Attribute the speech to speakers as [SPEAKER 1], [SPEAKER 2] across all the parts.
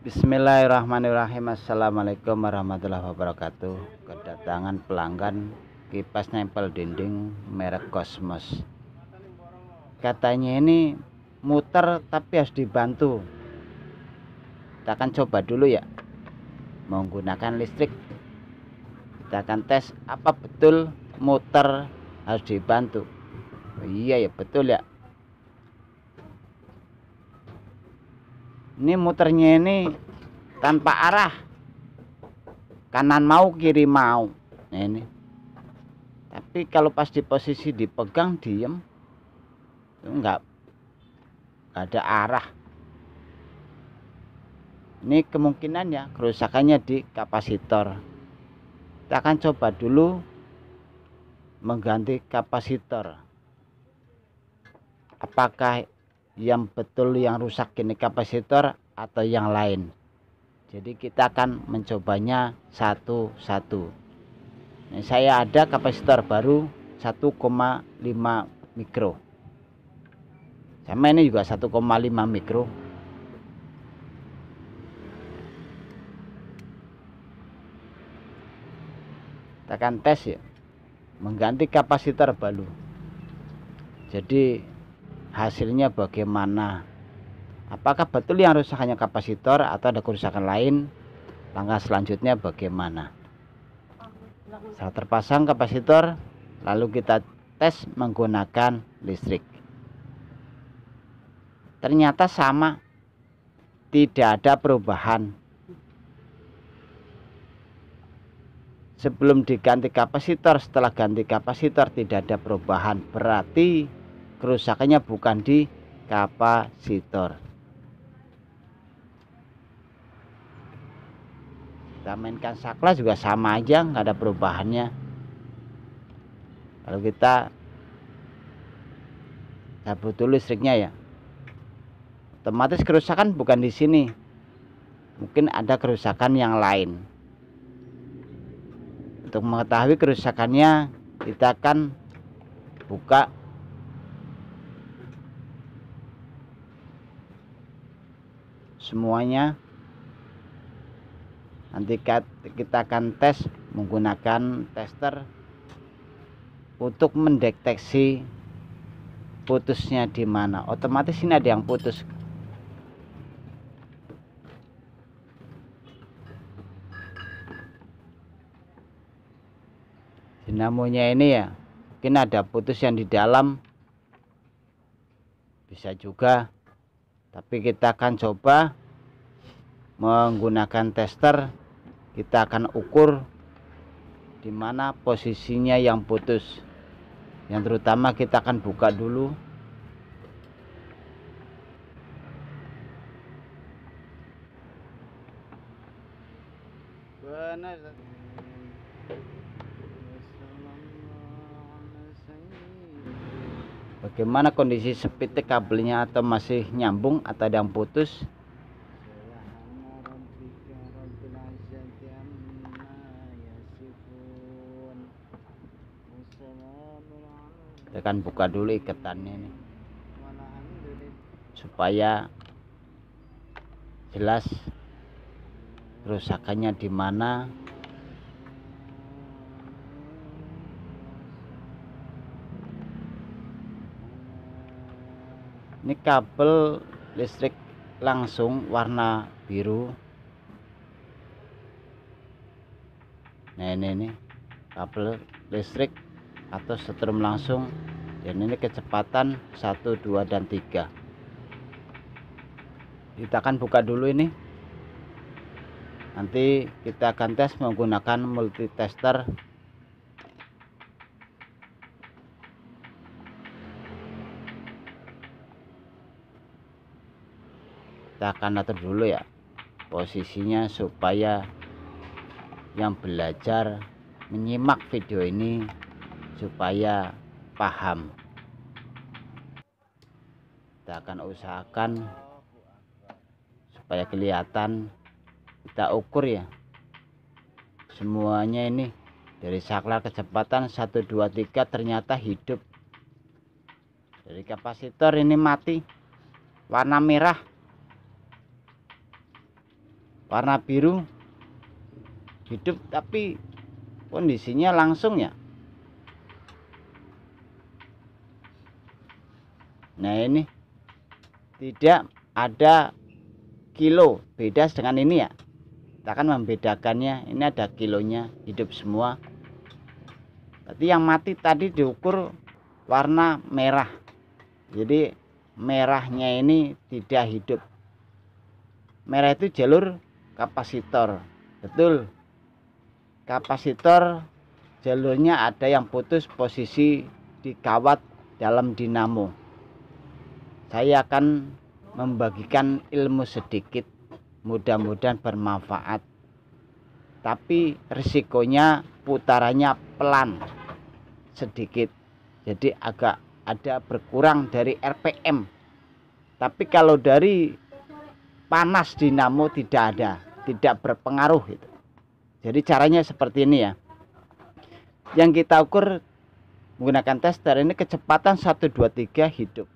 [SPEAKER 1] Bismillahirrahmanirrahim Assalamualaikum warahmatullahi wabarakatuh Kedatangan pelanggan Kipas nempel dinding Merek Cosmos Katanya ini Muter tapi harus dibantu Kita akan coba dulu ya Menggunakan listrik Kita akan tes Apa betul muter harus dibantu oh, Iya ya betul ya ini muternya ini tanpa arah kanan mau kiri mau nah, ini tapi kalau pas di posisi dipegang diem itu enggak, ada arah ini kemungkinan ya kerusakannya di kapasitor kita akan coba dulu mengganti kapasitor apakah yang betul yang rusak ini kapasitor atau yang lain jadi kita akan mencobanya satu-satu nah, saya ada kapasitor baru 1,5 mikro sama ini juga 1,5 mikro kita akan tes ya mengganti kapasitor baru jadi hasilnya bagaimana apakah betul yang rusak hanya kapasitor atau ada kerusakan lain langkah selanjutnya bagaimana saat terpasang kapasitor lalu kita tes menggunakan listrik ternyata sama tidak ada perubahan sebelum diganti kapasitor setelah ganti kapasitor tidak ada perubahan berarti kerusakannya bukan di kapasitor kita mainkan saklar juga sama aja nggak ada perubahannya kalau kita cabut dulu listriknya ya otomatis kerusakan bukan di sini mungkin ada kerusakan yang lain untuk mengetahui kerusakannya kita akan buka semuanya nanti kita akan tes menggunakan tester untuk mendeteksi putusnya di mana otomatis ini ada yang putus dinamonya ini ya mungkin ada putus yang di dalam bisa juga tapi kita akan coba menggunakan tester kita akan ukur di mana posisinya yang putus yang terutama kita akan buka dulu benar bagaimana kondisi sepite kabelnya atau masih nyambung atau ada yang putus akan buka dulu iketannya nih supaya jelas kerusakannya di mana ini kabel listrik langsung warna biru nah ini nih kabel listrik atau setrum langsung dan ini kecepatan 1 2 dan 3 kita akan buka dulu ini nanti kita akan tes menggunakan multitester kita akan atur dulu ya posisinya supaya yang belajar menyimak video ini supaya paham kita akan usahakan supaya kelihatan kita ukur ya semuanya ini dari saklar kecepatan 123 ternyata hidup dari kapasitor ini mati warna merah warna biru hidup tapi kondisinya langsung ya nah ini tidak ada kilo beda dengan ini ya kita akan membedakannya ini ada kilonya hidup semua berarti yang mati tadi diukur warna merah jadi merahnya ini tidak hidup merah itu jalur kapasitor betul kapasitor jalurnya ada yang putus posisi di kawat dalam dinamo saya akan membagikan ilmu sedikit mudah-mudahan bermanfaat tapi risikonya putarannya pelan sedikit jadi agak ada berkurang dari RPM tapi kalau dari panas dinamo tidak ada tidak berpengaruh itu jadi caranya seperti ini ya yang kita ukur menggunakan tester ini kecepatan 123 hidup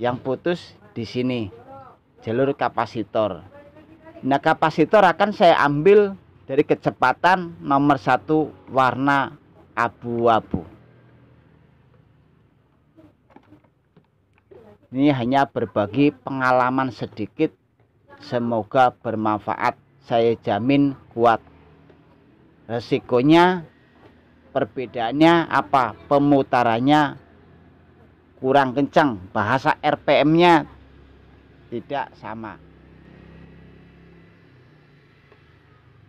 [SPEAKER 1] yang putus di sini jalur kapasitor nah kapasitor akan saya ambil dari kecepatan nomor satu warna abu-abu ini hanya berbagi pengalaman sedikit semoga bermanfaat saya jamin kuat resikonya perbedaannya apa pemutarannya kurang kencang bahasa RPM-nya tidak sama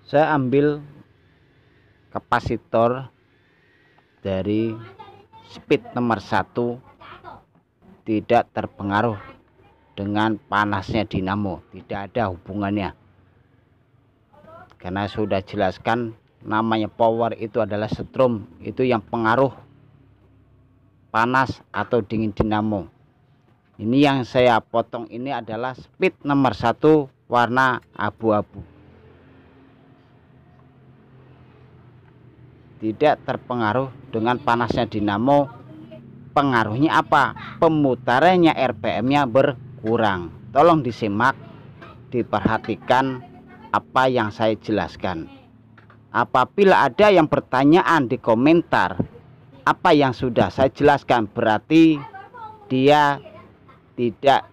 [SPEAKER 1] saya ambil kapasitor dari speed nomor satu tidak terpengaruh dengan panasnya dinamo tidak ada hubungannya karena sudah jelaskan namanya power itu adalah setrum itu yang pengaruh panas atau dingin dinamo ini yang saya potong ini adalah speed nomor satu warna abu-abu tidak terpengaruh dengan panasnya dinamo pengaruhnya apa pemutarannya RPM nya berkurang tolong disimak diperhatikan apa yang saya jelaskan apabila ada yang pertanyaan di komentar apa yang sudah saya jelaskan berarti dia tidak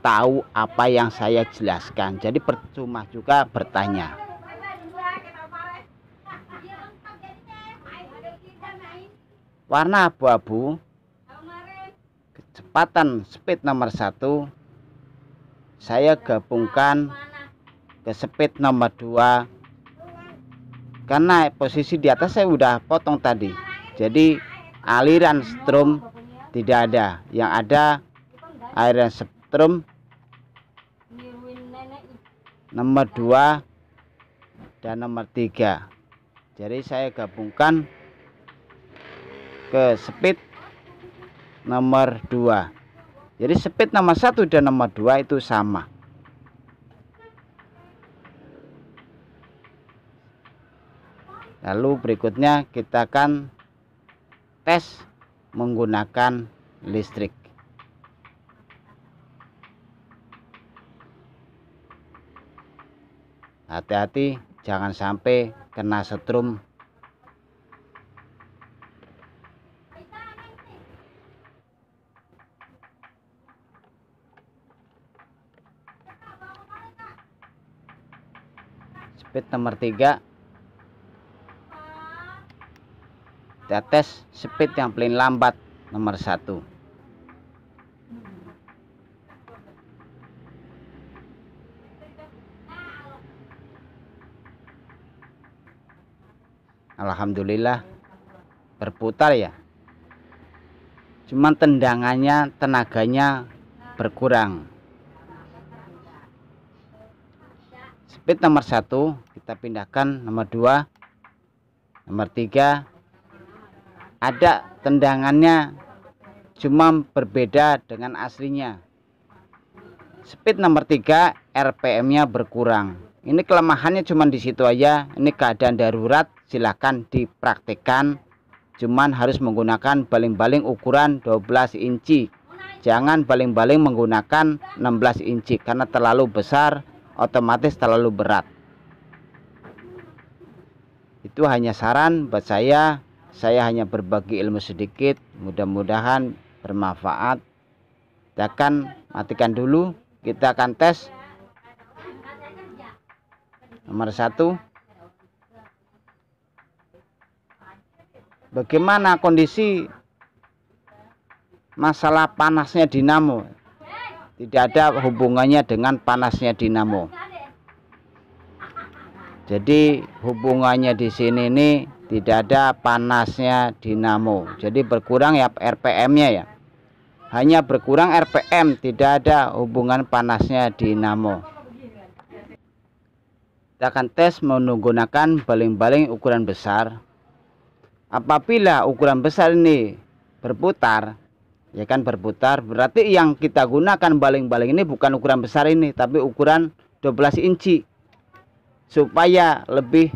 [SPEAKER 1] tahu apa yang saya jelaskan jadi percuma juga bertanya warna abu-abu kecepatan speed nomor satu saya gabungkan ke speed nomor dua. karena posisi di atas saya udah potong tadi jadi aliran strum tidak ada yang ada aliran strum nomor 2 dan nomor 3 jadi saya gabungkan ke speed nomor 2 jadi speed nomor 1 dan nomor 2 itu sama lalu berikutnya kita akan tes menggunakan listrik. Hati-hati jangan sampai kena setrum. Speed nomor tiga. kita tes speed yang paling lambat nomor satu Alhamdulillah berputar ya cuman tendangannya tenaganya berkurang speed nomor satu kita pindahkan nomor dua nomor tiga ada tendangannya cuma berbeda dengan aslinya speed nomor 3 RPM nya berkurang ini kelemahannya cuma di situ aja ini keadaan darurat silahkan dipraktikkan cuman harus menggunakan baling-baling ukuran 12 inci jangan baling-baling menggunakan 16 inci karena terlalu besar otomatis terlalu berat itu hanya saran buat saya saya hanya berbagi ilmu sedikit, mudah-mudahan bermanfaat. Kita akan matikan dulu, kita akan tes. Nomor satu, bagaimana kondisi masalah panasnya dinamo? Tidak ada hubungannya dengan panasnya dinamo. Jadi hubungannya di sini ini tidak ada panasnya dinamo jadi berkurang ya RPM nya ya hanya berkurang RPM tidak ada hubungan panasnya dinamo kita akan tes menggunakan baling-baling ukuran besar apabila ukuran besar ini berputar ya kan berputar berarti yang kita gunakan baling-baling ini bukan ukuran besar ini tapi ukuran 12 inci supaya lebih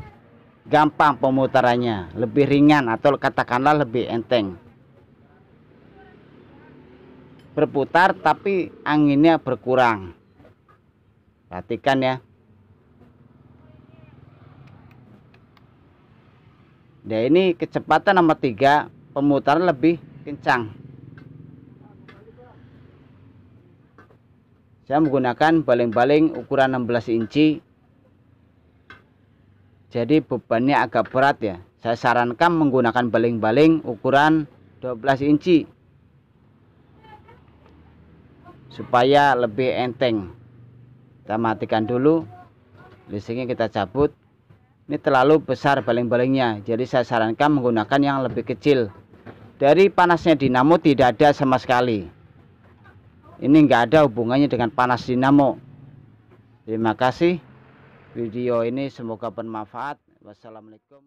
[SPEAKER 1] gampang pemutarannya, lebih ringan atau katakanlah lebih enteng. Berputar tapi anginnya berkurang. Perhatikan ya. Nah ini kecepatan nomor tiga pemutaran lebih kencang. Saya menggunakan baling-baling ukuran 16 inci jadi bebannya agak berat ya saya sarankan menggunakan baling-baling ukuran 12 inci supaya lebih enteng kita matikan dulu listriknya kita cabut ini terlalu besar baling-balingnya jadi saya sarankan menggunakan yang lebih kecil dari panasnya dinamo tidak ada sama sekali ini nggak ada hubungannya dengan panas dinamo terima kasih video ini semoga bermanfaat wassalamualaikum